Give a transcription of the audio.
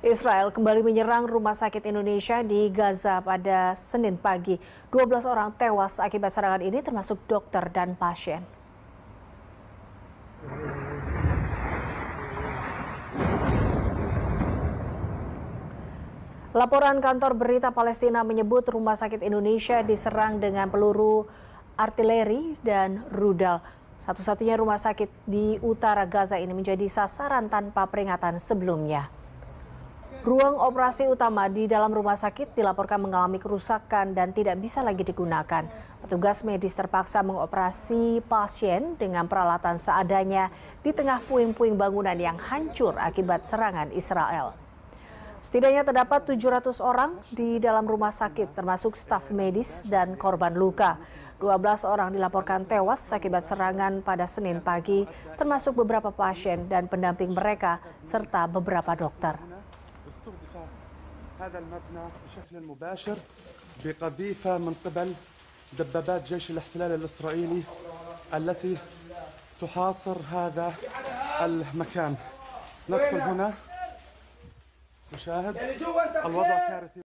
Israel kembali menyerang rumah sakit Indonesia di Gaza pada Senin pagi. 12 orang tewas akibat serangan ini termasuk dokter dan pasien. Laporan kantor berita Palestina menyebut rumah sakit Indonesia diserang dengan peluru artileri dan rudal. Satu-satunya rumah sakit di utara Gaza ini menjadi sasaran tanpa peringatan sebelumnya. Ruang operasi utama di dalam rumah sakit dilaporkan mengalami kerusakan dan tidak bisa lagi digunakan. Petugas medis terpaksa mengoperasi pasien dengan peralatan seadanya di tengah puing-puing bangunan yang hancur akibat serangan Israel. Setidaknya terdapat 700 orang di dalam rumah sakit termasuk staf medis dan korban luka. 12 orang dilaporkan tewas akibat serangan pada Senin pagi termasuk beberapa pasien dan pendamping mereka serta beberapa dokter. استهدف هذا المبنى بشكل مباشر بقذيفة من قبل دبابات جيش الاحتلال الإسرائيلي التي تحاصر هذا المكان ندخل هنا نشاهد الوضع كارثي